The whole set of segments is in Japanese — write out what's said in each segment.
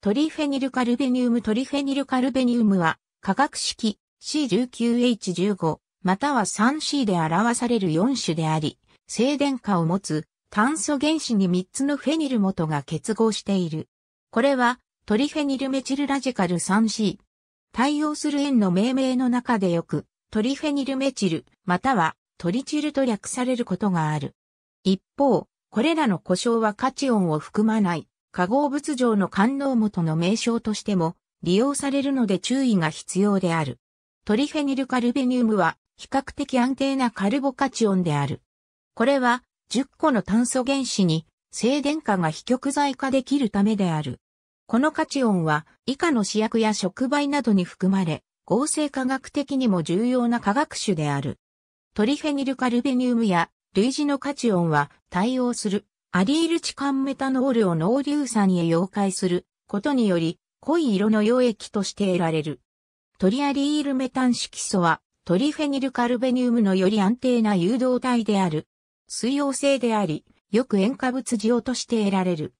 トリフェニルカルベニウムトリフェニルカルベニウムは化学式 C19H15 または 3C で表される4種であり、静電化を持つ炭素原子に3つのフェニル元が結合している。これはトリフェニルメチルラジカル 3C。対応する円の命名の中でよくトリフェニルメチルまたはトリチルと略されることがある。一方、これらの故障は価値音を含まない化合物上の官能元の名称としても利用されるので注意が必要である。トリフェニルカルベニウムは比較的安定なカルボカチオンである。これは10個の炭素原子に静電化が非極剤化できるためである。このカチオンは以下の試薬や触媒などに含まれ、合成科学的にも重要な化学種である。トリフェニルカルベニウムや類似のカチオンは対応するアリールチカンメタノールを濃硫酸へ溶解することにより、濃い色の溶液として得られる。トリアリールメタン色素は、トリフェニルカルベニウムのより安定な誘導体である。水溶性であり、よく塩化物状として得られる。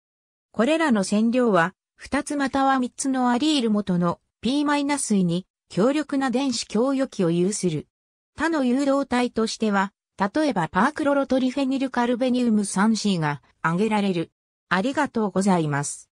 これらの染料は、二つまたは三つのアリール元の P- 水に強力な電子供与器を有する。他の誘導体としては、例えばパークロロトリフェニルカルベニウム 3C が挙げられる。ありがとうございます。